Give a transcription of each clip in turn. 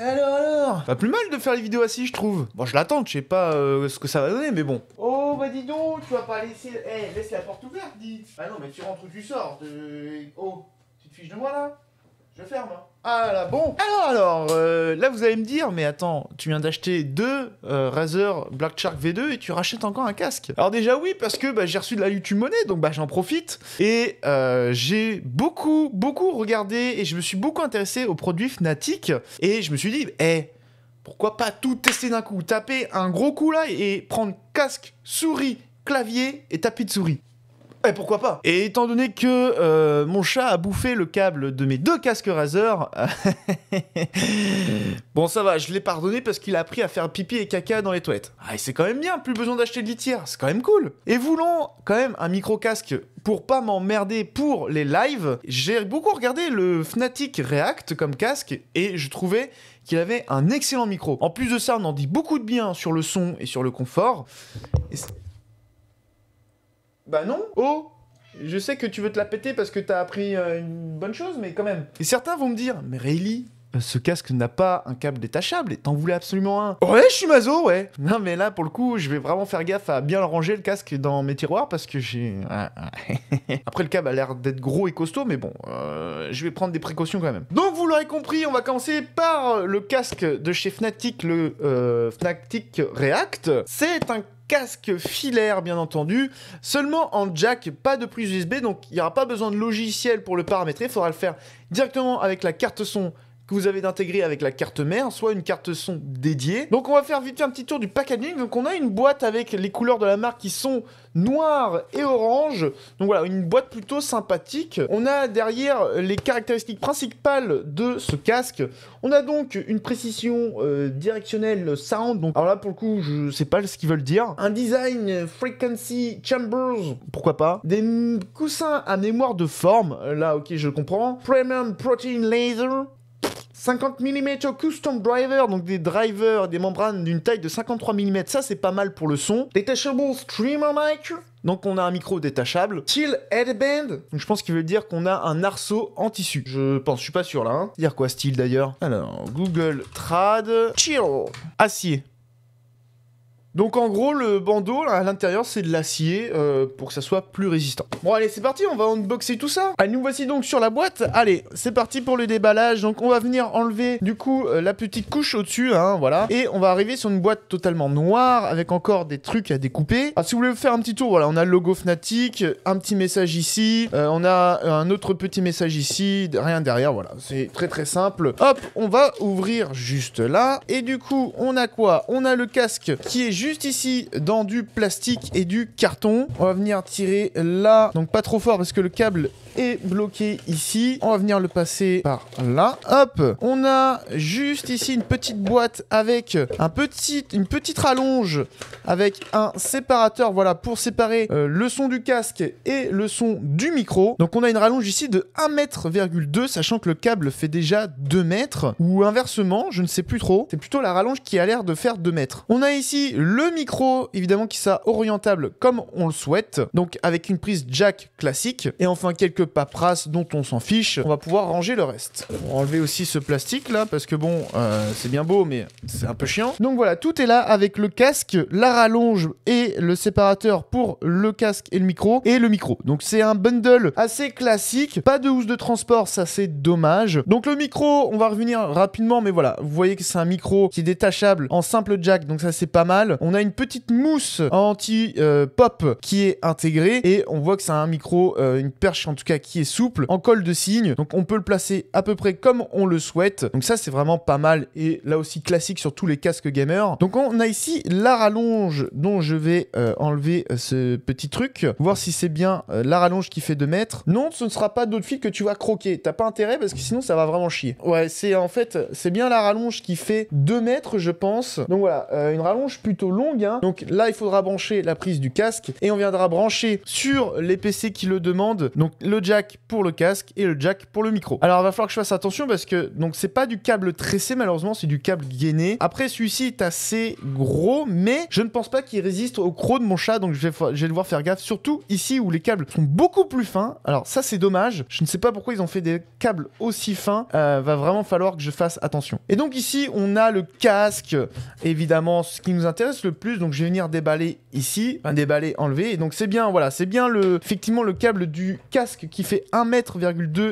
Alors, alors Pas plus mal de faire les vidéos assis, je trouve. Bon, je l'attends, je sais pas euh, ce que ça va donner, mais bon. Oh, bah dis donc, tu vas pas laisser. Eh, laisse la porte ouverte, dis. Bah non, mais tu rentres ou tu sors. De... Oh, tu te fiches de moi là Je ferme. Hein. Ah là, bon. Alors, alors, euh, là, vous allez me dire, mais attends, tu viens d'acheter deux euh, Razer Black Shark V2 et tu rachètes encore un casque. Alors déjà, oui, parce que bah, j'ai reçu de la YouTube monnaie, donc bah, j'en profite. Et euh, j'ai beaucoup, beaucoup regardé et je me suis beaucoup intéressé aux produits Fnatic. Et je me suis dit, eh, pourquoi pas tout tester d'un coup Taper un gros coup là et prendre casque, souris, clavier et tapis de souris. Et eh, pourquoi pas Et étant donné que euh, mon chat a bouffé le câble de mes deux casques Razer, bon ça va, je l'ai pardonné parce qu'il a appris à faire pipi et caca dans les toilettes. Ah, c'est quand même bien, plus besoin d'acheter de litière, c'est quand même cool. Et voulant quand même un micro casque pour pas m'emmerder pour les lives, j'ai beaucoup regardé le Fnatic React comme casque et je trouvais qu'il avait un excellent micro. En plus de ça, on en dit beaucoup de bien sur le son et sur le confort. Bah non Oh Je sais que tu veux te la péter parce que t'as appris euh, une bonne chose, mais quand même. Et certains vont me dire, mais Rayleigh, euh, ce casque n'a pas un câble détachable et t'en voulais absolument un. Ouais, je suis mazo, ouais. Non, mais là, pour le coup, je vais vraiment faire gaffe à bien ranger le casque dans mes tiroirs parce que j'ai. Ah, ah. Après, le câble a l'air d'être gros et costaud, mais bon, euh, je vais prendre des précautions quand même. Donc, vous l'aurez compris, on va commencer par le casque de chez Fnatic, le Fnatic React. C'est un casque filaire, bien entendu, seulement en jack, pas de prise USB, donc il n'y aura pas besoin de logiciel pour le paramétrer, il faudra le faire directement avec la carte son que vous avez d'intégrer avec la carte mère, soit une carte son dédiée. Donc on va faire vite un petit tour du packaging. Donc on a une boîte avec les couleurs de la marque qui sont noir et orange. Donc voilà, une boîte plutôt sympathique. On a derrière les caractéristiques principales de ce casque. On a donc une précision euh, directionnelle sound. Donc alors là pour le coup, je sais pas ce qu'ils veulent dire. Un design frequency chambers, pourquoi pas. Des coussins à mémoire de forme. Là, OK, je comprends. Premium protein laser 50 mm custom driver, donc des drivers, des membranes d'une taille de 53 mm, ça c'est pas mal pour le son. Detachable streamer mic, donc on a un micro détachable. Steel headband, donc je pense qu'il veut dire qu'on a un arceau en tissu. Je pense, je suis pas sûr là. Dire hein. quoi style d'ailleurs Alors, Google Trad, chill, acier. Donc en gros, le bandeau à l'intérieur, c'est de l'acier euh, pour que ça soit plus résistant. Bon allez, c'est parti, on va unboxer tout ça. Allez, nous voici donc sur la boîte. Allez, c'est parti pour le déballage. Donc on va venir enlever du coup euh, la petite couche au-dessus, hein, voilà. Et on va arriver sur une boîte totalement noire avec encore des trucs à découper. Ah, si vous voulez faire un petit tour, voilà, on a le logo Fnatic, un petit message ici, euh, on a un autre petit message ici, rien derrière, voilà. C'est très très simple. Hop, on va ouvrir juste là. Et du coup, on a quoi On a le casque qui est juste juste ici dans du plastique et du carton. On va venir tirer là, donc pas trop fort parce que le câble est bloqué ici. On va venir le passer par là. Hop On a juste ici une petite boîte avec un petit, une petite rallonge avec un séparateur, voilà, pour séparer euh, le son du casque et le son du micro. Donc on a une rallonge ici de 1 m, sachant que le câble fait déjà 2 mètres, ou inversement, je ne sais plus trop. C'est plutôt la rallonge qui a l'air de faire 2 mètres. On a ici le le micro évidemment qui sera orientable comme on le souhaite, donc avec une prise jack classique, et enfin quelques paperasses dont on s'en fiche, on va pouvoir ranger le reste. On va enlever aussi ce plastique là, parce que bon, euh, c'est bien beau, mais c'est un peu chiant. Donc voilà, tout est là avec le casque, la rallonge et le séparateur pour le casque et le micro, et le micro. Donc c'est un bundle assez classique, pas de housse de transport, ça c'est dommage. Donc le micro, on va revenir rapidement, mais voilà, vous voyez que c'est un micro qui est détachable en simple jack, donc ça c'est pas mal. On a une petite mousse anti-pop qui est intégrée et on voit que c'est un micro, euh, une perche en tout cas qui est souple, en col de cygne. Donc on peut le placer à peu près comme on le souhaite. Donc ça c'est vraiment pas mal et là aussi classique sur tous les casques gamers. Donc on a ici la rallonge dont je vais euh, enlever euh, ce petit truc, voir si c'est bien la rallonge qui fait 2 mètres. Non, ce ne sera pas d'autres fil que tu vas croquer. T'as pas intérêt parce que sinon ça va vraiment chier. Ouais, c'est en fait, c'est bien la rallonge qui fait 2 mètres, je pense. Donc voilà, une rallonge plutôt Hein. Donc là, il faudra brancher la prise du casque et on viendra brancher sur les PC qui le demandent. Donc le jack pour le casque et le jack pour le micro. Alors il va falloir que je fasse attention parce que donc c'est pas du câble tressé malheureusement, c'est du câble gainé. Après celui-ci est assez gros, mais je ne pense pas qu'il résiste au croc de mon chat, donc je vais, devoir faire gaffe. Surtout ici où les câbles sont beaucoup plus fins. Alors ça c'est dommage. Je ne sais pas pourquoi ils ont fait des câbles aussi fins. Euh, va vraiment falloir que je fasse attention. Et donc ici on a le casque, évidemment, ce qui nous intéresse le plus, donc je vais venir déballer ici, un déballer, enlever, et donc c'est bien, voilà, c'est bien le, effectivement le câble du casque qui fait 1 m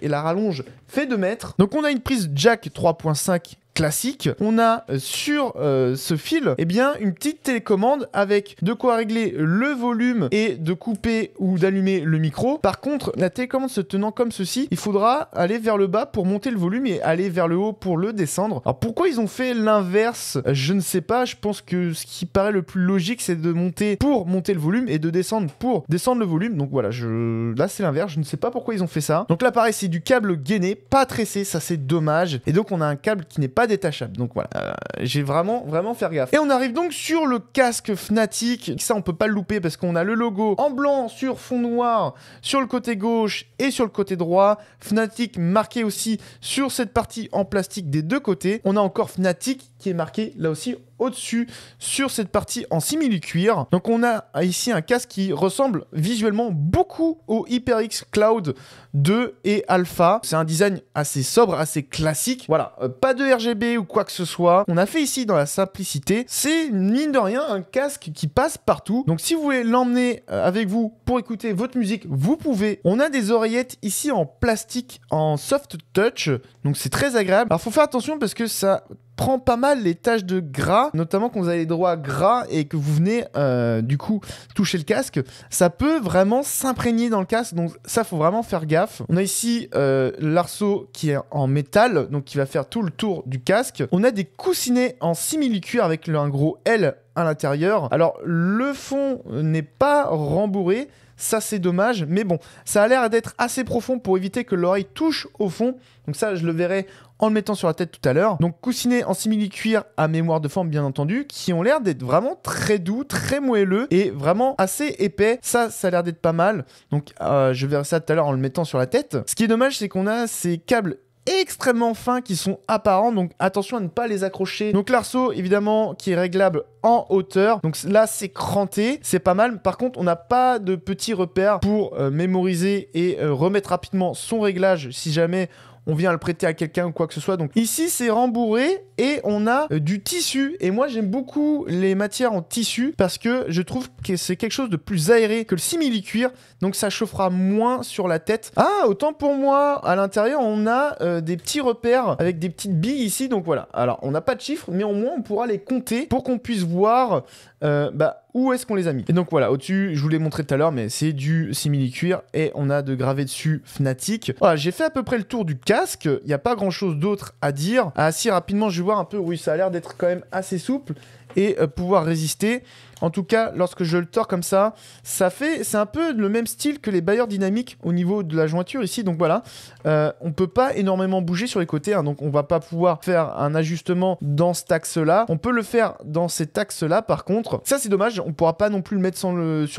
et la rallonge fait 2 mètres. Donc on a une prise jack 3.5 classique, on a euh, sur euh, ce fil eh bien, une petite télécommande avec de quoi régler le volume et de couper ou d'allumer le micro. Par contre, la télécommande se tenant comme ceci, il faudra aller vers le bas pour monter le volume et aller vers le haut pour le descendre. Alors pourquoi ils ont fait l'inverse Je ne sais pas. Je pense que ce qui paraît le plus logique, c'est de monter pour monter le volume et de descendre pour descendre le volume. Donc voilà, je... là c'est l'inverse. Je ne sais pas pourquoi ils ont fait ça. Donc là pareil, c'est du câble gainé, pas tressé. Ça c'est dommage. Et donc on a un câble qui n'est pas détachable. Donc voilà, euh, j'ai vraiment, vraiment faire gaffe. Et on arrive donc sur le casque Fnatic. Ça, on peut pas le louper parce qu'on a le logo en blanc sur fond noir sur le côté gauche et sur le côté droit. Fnatic marqué aussi sur cette partie en plastique des deux côtés. On a encore Fnatic qui est marqué là aussi au-dessus sur cette partie en simili-cuir. Donc on a ici un casque qui ressemble visuellement beaucoup au HyperX Cloud 2 et Alpha. C'est un design assez sobre, assez classique. Voilà, euh, pas de RGB ou quoi que ce soit. On a fait ici dans la simplicité. C'est mine de rien un casque qui passe partout. Donc si vous voulez l'emmener euh, avec vous pour écouter votre musique, vous pouvez. On a des oreillettes ici en plastique en soft touch. Donc c'est très agréable. Alors faut faire attention parce que ça prend pas mal les taches de gras, notamment quand vous avez les droits gras et que vous venez euh, du coup toucher le casque, ça peut vraiment s'imprégner dans le casque, donc ça faut vraiment faire gaffe. On a ici euh, l'arceau qui est en métal, donc qui va faire tout le tour du casque. On a des coussinets en simili avec un gros L à l'intérieur. Alors, le fond n'est pas rembourré. Ça, c'est dommage, mais bon, ça a l'air d'être assez profond pour éviter que l'oreille touche au fond. Donc, ça, je le verrai en le mettant sur la tête tout à l'heure. Donc coussiné en simili-cuir à mémoire de forme bien entendu, qui ont l'air d'être vraiment très doux, très moelleux et vraiment assez épais. Ça, ça a l'air d'être pas mal. Donc euh, je verrai ça tout à l'heure en le mettant sur la tête. Ce qui est dommage, c'est qu'on a ces câbles extrêmement fins qui sont apparents, donc attention à ne pas les accrocher. Donc l'arceau, évidemment, qui est réglable en hauteur. Donc là, c'est cranté, c'est pas mal. Par contre, on n'a pas de petits repères pour euh, mémoriser et euh, remettre rapidement son réglage si jamais on vient le prêter à quelqu'un ou quoi que ce soit. Donc ici, c'est rembourré et on a euh, du tissu. Et moi, j'aime beaucoup les matières en tissu parce que je trouve que c'est quelque chose de plus aéré que le simili-cuir. Donc, ça chauffera moins sur la tête. Ah, autant pour moi, à l'intérieur, on a euh, des petits repères avec des petites billes ici. Donc, voilà. Alors, on n'a pas de chiffres, mais au moins, on pourra les compter pour qu'on puisse voir euh, bah, où est-ce qu'on les a mis. Et donc, voilà, au-dessus, je vous l'ai montré tout à l'heure, mais c'est du simili-cuir et on a de gravé dessus Fnatic. Voilà, j'ai fait à peu près le tour du casque. Il n'y a pas grand-chose d'autre à dire. Ah, si, rapidement, je un peu oui, ça a l'air d'être quand même assez souple et euh, pouvoir résister. En tout cas, lorsque je le tords comme ça, ça fait, c'est un peu le même style que les bailleurs dynamiques au niveau de la jointure ici. Donc voilà, on euh, on peut pas énormément bouger sur les côtés, hein. donc on va pas pouvoir faire un ajustement dans cet axe-là. On peut le faire dans cet axe-là, par contre. Ça c'est dommage, on ne pourra pas non plus le mettre sur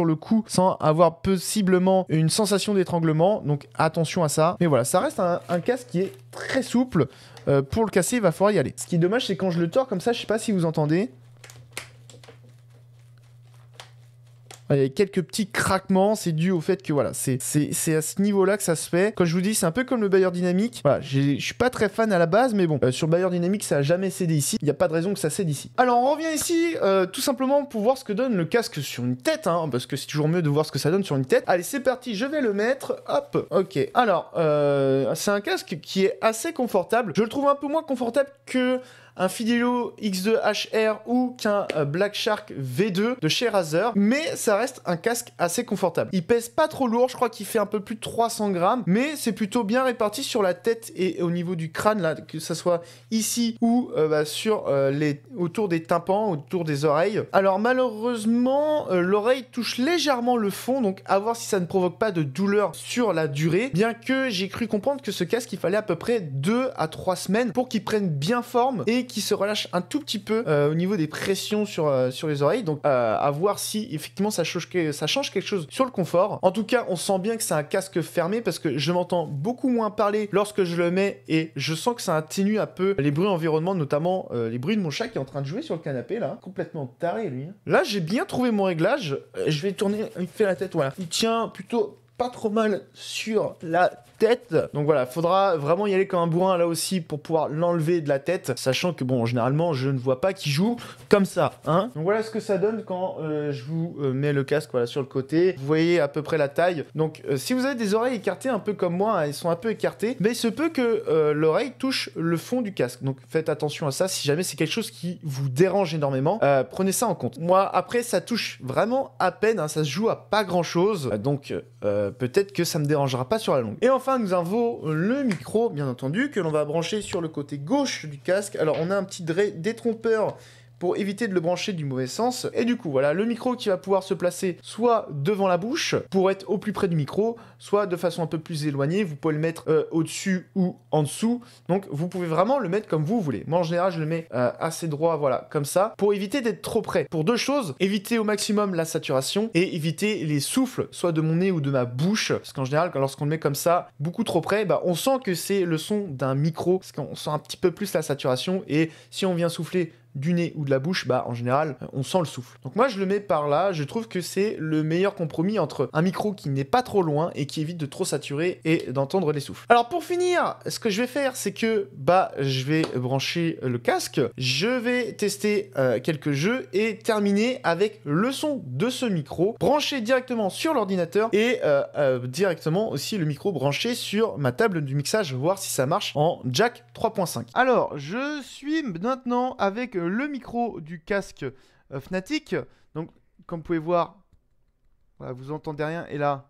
le cou sans avoir possiblement une sensation d'étranglement. Donc attention à ça. Mais voilà, ça reste un, casque qui est très souple. Euh, pour le casser, il va falloir y aller. Ce qui est dommage, c'est quand je le tords comme ça, je sais pas si vous entendez. Il y a quelques petits craquements, c'est dû au fait que voilà, c'est à ce niveau-là que ça se fait. Quand je vous dis, c'est un peu comme le Bayer Dynamique. Voilà, je suis pas très fan à la base, mais bon, euh, sur Bayer Dynamique, ça a jamais cédé ici. Il n'y a pas de raison que ça cède ici. Alors, on revient ici euh, tout simplement pour voir ce que donne le casque sur une tête, hein, parce que c'est toujours mieux de voir ce que ça donne sur une tête. Allez, c'est parti, je vais le mettre. Hop, ok. Alors, euh, c'est un casque qui est assez confortable. Je le trouve un peu moins confortable que un Fidelo X2HR ou qu'un euh, Black Shark V2 de chez Razer, mais ça reste un casque assez confortable. Il pèse pas trop lourd, je crois qu'il fait un peu plus de 300 grammes, mais c'est plutôt bien réparti sur la tête et au niveau du crâne, là, que ce soit ici ou euh, bah, sur euh, les autour des tympans, autour des oreilles. Alors malheureusement, l'oreille touche légèrement le fond, donc à voir si ça ne provoque pas de douleur sur la durée, bien que j'ai cru comprendre que ce casque, il fallait à peu près 2 à 3 semaines pour qu'il prenne bien forme et qui se relâche un tout petit peu euh, au niveau des pressions sur, euh, sur les oreilles. Donc euh, à voir si effectivement ça change, ça change quelque chose sur le confort. En tout cas, on sent bien que c'est un casque fermé parce que je m'entends beaucoup moins parler lorsque je le mets et je sens que ça atténue un peu les bruits environnement notamment les bruits de mon chat qui est en train de jouer sur le canapé là. Complètement taré lui. Hein. Là, j'ai bien trouvé mon réglage. Je vais tourner, il fait la tête, voilà. Il tient plutôt pas trop mal sur la tête. Donc voilà, faudra vraiment y aller comme un bourrin là aussi pour pouvoir l'enlever de la tête, sachant que bon, généralement, je ne vois pas qui joue comme ça, hein. Donc voilà ce que ça donne quand euh, je vous euh, mets le casque voilà sur le côté. Vous voyez à peu près la taille. Donc euh, si vous avez des oreilles écartées un peu comme moi, hein, elles sont un peu écartées, mais il se peut que l'oreille touche le fond du casque. Donc faites attention à ça si jamais c'est quelque chose qui vous dérange énormément, prenez ça en compte. Moi après ça touche vraiment à peine, hein, ça se joue à pas grand chose. Donc euh, euh, peut-être que ça me dérangera pas sur la longue. Et enfin, nous avons le micro, bien entendu, que l'on va brancher sur le côté gauche du casque. Alors, on a un petit détrompeur pour éviter de le brancher du mauvais sens. Et du coup, voilà, le micro qui va pouvoir se placer soit devant la bouche pour être au plus près du micro, soit de façon un peu plus éloignée. Vous pouvez le mettre euh, au-dessus ou en dessous. Donc, vous pouvez vraiment le mettre comme vous voulez. Moi, en général, je le mets euh, assez droit, voilà, comme ça, pour éviter d'être trop près. Pour deux choses, éviter au maximum la saturation et éviter les souffles, soit de mon nez ou de ma bouche. Parce qu'en général, lorsqu'on le met comme ça, beaucoup trop près, bah, on sent que c'est le son d'un micro, parce qu'on sent un petit peu plus la saturation. Et si on vient souffler du nez ou de la bouche, bah en général, on sent le souffle. Donc moi, je le mets par là. Je trouve que c'est le meilleur compromis entre un micro qui n'est pas trop loin et qui évite de trop saturer et d'entendre les souffles. Alors pour finir, ce que je vais faire, c'est que bah je vais brancher le casque, je vais tester euh, quelques jeux et terminer avec le son de ce micro branché directement sur l'ordinateur et euh, euh, directement aussi le micro branché sur ma table du mixage, voir si ça marche en jack 3.5. Alors je suis maintenant avec le micro du casque euh, Fnatic. Donc, comme vous pouvez voir, vous entendez rien. Et là,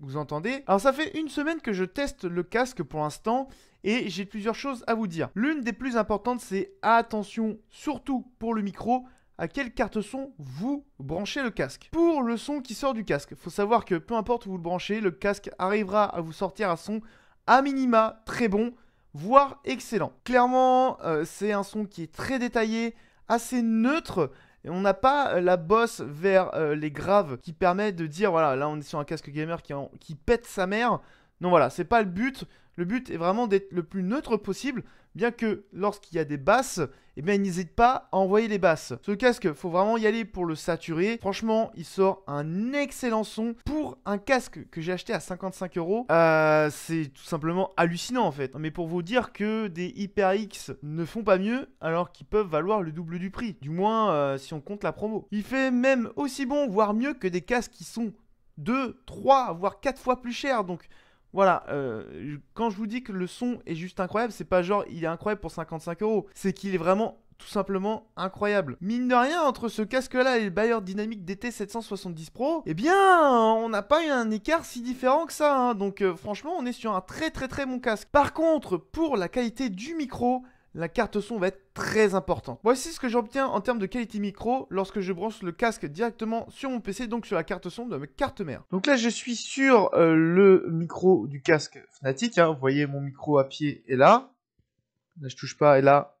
vous entendez Alors ça fait une semaine que je teste le casque pour l'instant et j'ai plusieurs choses à vous dire. L'une des plus importantes c'est attention surtout pour le micro à quelle carte son vous branchez le casque. Pour le son qui sort du casque, il faut savoir que peu importe où vous le branchez, le casque arrivera à vous sortir un son à minima très bon voire excellent. Clairement, euh, c'est un son qui est très détaillé, assez neutre. on n'a pas euh, la bosse vers euh, les graves qui permet de dire voilà, là on est sur un casque gamer qui, qui pète sa mère. Non, voilà, c'est pas le but. Le but est vraiment d'être le plus neutre possible, bien que lorsqu'il y a des basses, eh bien, n'hésite pas à envoyer les basses. Ce casque, faut vraiment y aller pour le saturer. Franchement, il sort un excellent son pour un casque que j'ai acheté à 55 euros. Euh, c'est tout simplement hallucinant en fait. Mais pour vous dire que des HyperX ne font pas mieux alors qu'ils peuvent valoir le double du prix, du moins euh, si on compte la promo. Il fait même aussi bon, voire mieux que des casques qui sont 2, 3, voire 4 fois plus chers Donc voilà, euh, quand je vous dis que le son est juste incroyable, c'est pas genre il est incroyable pour 55 euros, c'est qu'il est vraiment tout simplement incroyable. Mine de rien, entre ce casque-là et le Bayer Dynamic DT 770 Pro, eh bien, on n'a pas eu un écart si différent que ça. Hein. Donc euh, franchement, on est sur un très très très bon casque. Par contre, pour la qualité du micro, la carte son va être très importante. Voici ce que j'obtiens en termes de qualité micro lorsque je branche le casque directement sur mon PC, donc sur la carte son de ma carte mère. Donc là, je suis sur euh, le micro du casque Fnatic. Hein. Vous voyez, mon micro à pied est là. Là, je touche pas, et là...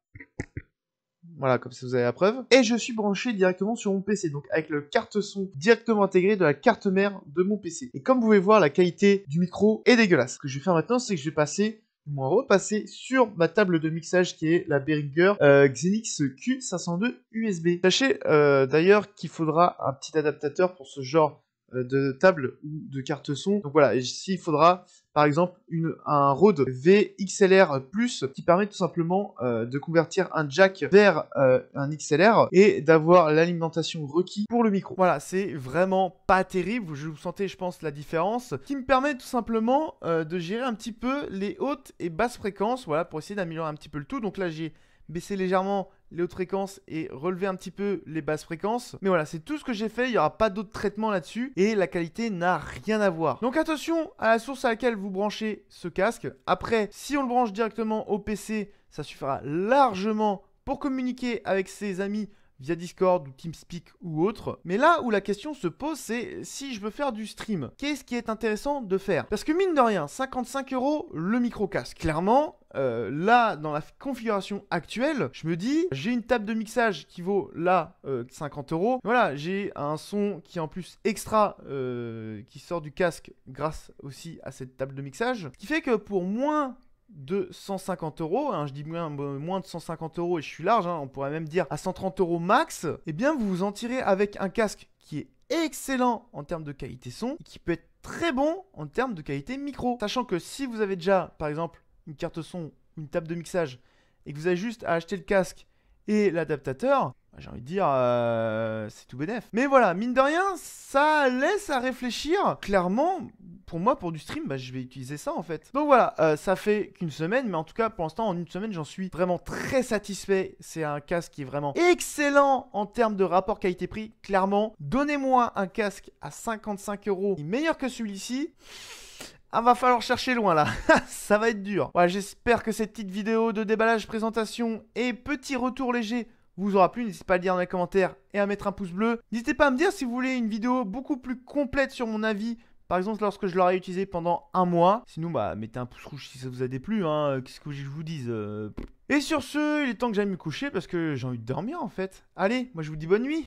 Voilà, comme ça vous avez la preuve. Et je suis branché directement sur mon PC, donc avec le carte son directement intégré de la carte mère de mon PC. Et comme vous pouvez voir, la qualité du micro est dégueulasse. Ce que je vais faire maintenant, c'est que je vais passer on moins repasser sur ma table de mixage qui est la Behringer euh, Xenix Q502 USB. Sachez euh, d'ailleurs qu'il faudra un petit adaptateur pour ce genre euh, de table ou de carte son. Donc voilà, Ici il faudra par exemple une, un Rode VXLR Plus qui permet tout simplement euh, de convertir un jack vers euh, un XLR et d'avoir l'alimentation requis pour le micro. Voilà, c'est vraiment pas terrible, je vous sentez je pense la différence, qui me permet tout simplement de gérer un petit peu les hautes et basses fréquences, voilà, pour essayer d'améliorer un petit peu le tout. Donc là j'ai baisser légèrement les hautes fréquences et relever un petit peu les basses fréquences. Mais voilà, c'est tout ce que j'ai fait, il n'y aura pas d'autres traitements là-dessus et la qualité n'a rien à voir. Donc attention à la source à laquelle vous branchez ce casque. Après, si on le branche directement au PC, ça suffira largement pour communiquer avec ses amis via Discord ou TeamSpeak ou autre. Mais là où la question se pose, c'est si je veux faire du stream, qu'est-ce qui est intéressant de faire Parce que mine de rien, 55 euros le micro casque. Clairement, euh, là, dans la configuration actuelle, je me dis, j'ai une table de mixage qui vaut là 50 euh, euros. Voilà, j'ai un son qui en plus extra, euh, qui sort du casque grâce aussi à cette table de mixage. Ce qui fait que pour moins de 150 euros, hein, je dis moins, moins, de 150 euros et je suis large, hein, on pourrait même dire à 130 euros max, et eh bien vous vous en tirez avec un casque qui est excellent en termes de qualité son et qui peut être très bon en termes de qualité micro. Sachant que si vous avez déjà par exemple une carte son ou une table de mixage et que vous avez juste à acheter le casque et l'adaptateur, bah, j'ai envie de dire, euh, c'est tout bénef. Mais voilà, mine de rien, ça laisse à réfléchir. Clairement, pour moi, pour du stream, bah, je vais utiliser ça en fait. Donc voilà, euh, ça fait qu'une semaine, mais en tout cas, pour l'instant, en une semaine, j'en suis vraiment très satisfait. C'est un casque qui est vraiment excellent en termes de rapport qualité-prix. Clairement, donnez-moi un casque à 55 euros meilleur que celui-ci. Ah, va falloir chercher loin là, ça va être dur. Voilà, j'espère que cette petite vidéo de déballage, présentation et petit retour léger vous aura plu. N'hésitez pas à le dire dans les commentaires et à mettre un pouce bleu. N'hésitez pas à me dire si vous voulez une vidéo beaucoup plus complète sur mon avis par exemple, lorsque je l'aurai utilisé pendant un mois. Sinon, bah, mettez un pouce rouge si ça vous a déplu. Hein. Euh, qu'est-ce que je vous dise euh, Et sur ce, il est temps que j'aille me coucher parce que j'ai envie de dormir en fait. Allez, moi je vous dis bonne nuit